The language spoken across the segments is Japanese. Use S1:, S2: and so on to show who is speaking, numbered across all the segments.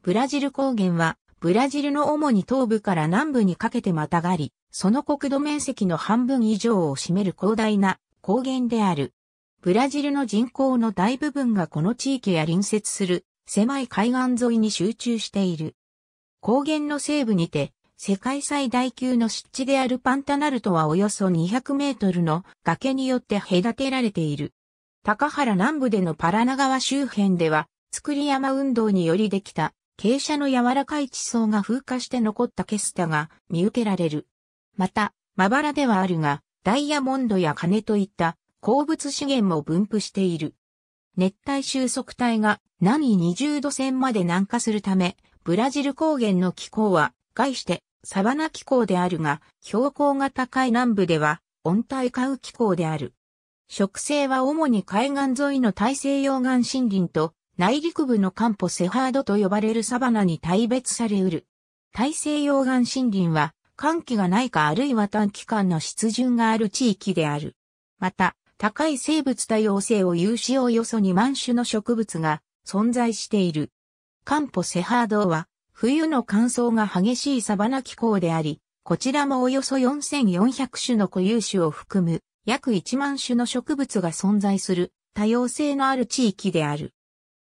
S1: ブラジル高原は、ブラジルの主に東部から南部にかけてまたがり、その国土面積の半分以上を占める広大な高原である。ブラジルの人口の大部分がこの地域や隣接する狭い海岸沿いに集中している。高原の西部にて、世界最大級の湿地であるパンタナルトはおよそ200メートルの崖によって隔てられている。高原南部でのパラナ川周辺では、作り山運動によりできた傾斜の柔らかい地層が風化して残ったケスタが見受けられる。また、まばらではあるが、ダイヤモンドや金といった鉱物資源も分布している。熱帯収束帯が何20度線まで南下するため、ブラジル高原の気候は、概してサバナ気候であるが、標高が高い南部では温帯化雨気候である。植生は主に海岸沿いの大西洋岸森林と内陸部のカンポセハードと呼ばれるサバナに大別されうる。大西洋岸森林は、寒気がないかあるいは短期間の湿潤がある地域である。また、高い生物多様性を有しおよそ2万種の植物が存在している。カンポセハードは、冬の乾燥が激しいサバナ気候であり、こちらもおよそ4400種の固有種を含む、約1万種の植物が存在する、多様性のある地域である。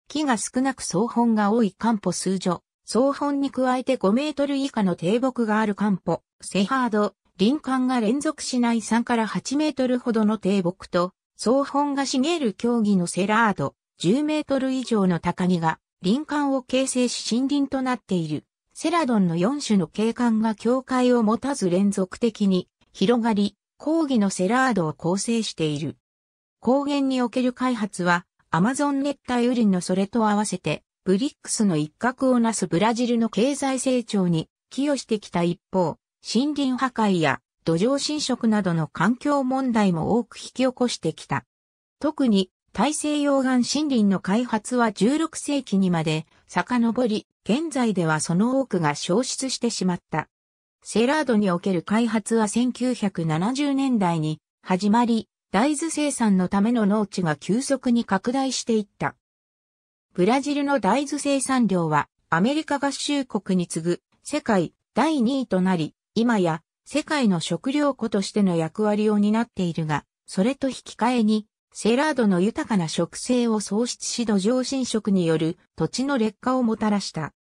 S1: 木が少なく草本が多い漢方数女、草本に加えて5メートル以下の低木がある漢方、セハード、林間が連続しない3から8メートルほどの低木と、草本が茂る競技のセラード、10メートル以上の高木が、林間を形成し森林となっている。セラドンの4種の景観が境界を持たず連続的に広がり、抗議のセラードを構成している。高原における開発はアマゾン熱帯雨林のそれと合わせて、ブリックスの一角をなすブラジルの経済成長に寄与してきた一方、森林破壊や土壌侵食などの環境問題も多く引き起こしてきた。特に大西洋岸森林の開発は16世紀にまで遡り、現在ではその多くが消失してしまった。セラードにおける開発は1970年代に始まり、大豆生産のための農地が急速に拡大していった。ブラジルの大豆生産量はアメリカ合衆国に次ぐ世界第2位となり、今や世界の食料庫としての役割を担っているが、それと引き換えに、セラードの豊かな植生を喪失し土壌侵食による土地の劣化をもたらした。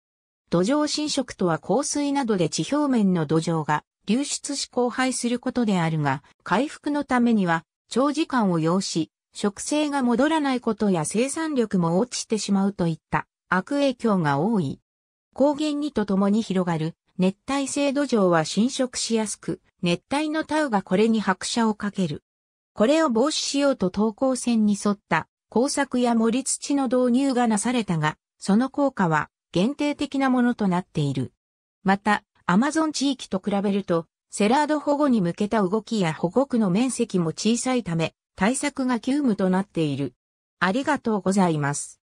S1: 土壌侵食とは降水などで地表面の土壌が流出し荒廃することであるが、回復のためには長時間を要し、食性が戻らないことや生産力も落ちてしまうといった悪影響が多い。高原にとともに広がる熱帯性土壌は侵食しやすく、熱帯のタウがこれに拍車をかける。これを防止しようと東高線に沿った工作や盛り土の導入がなされたが、その効果は限定的なものとなっている。また、アマゾン地域と比べるとセラード保護に向けた動きや保護区の面積も小さいため、対策が急務となっている。ありがとうございます。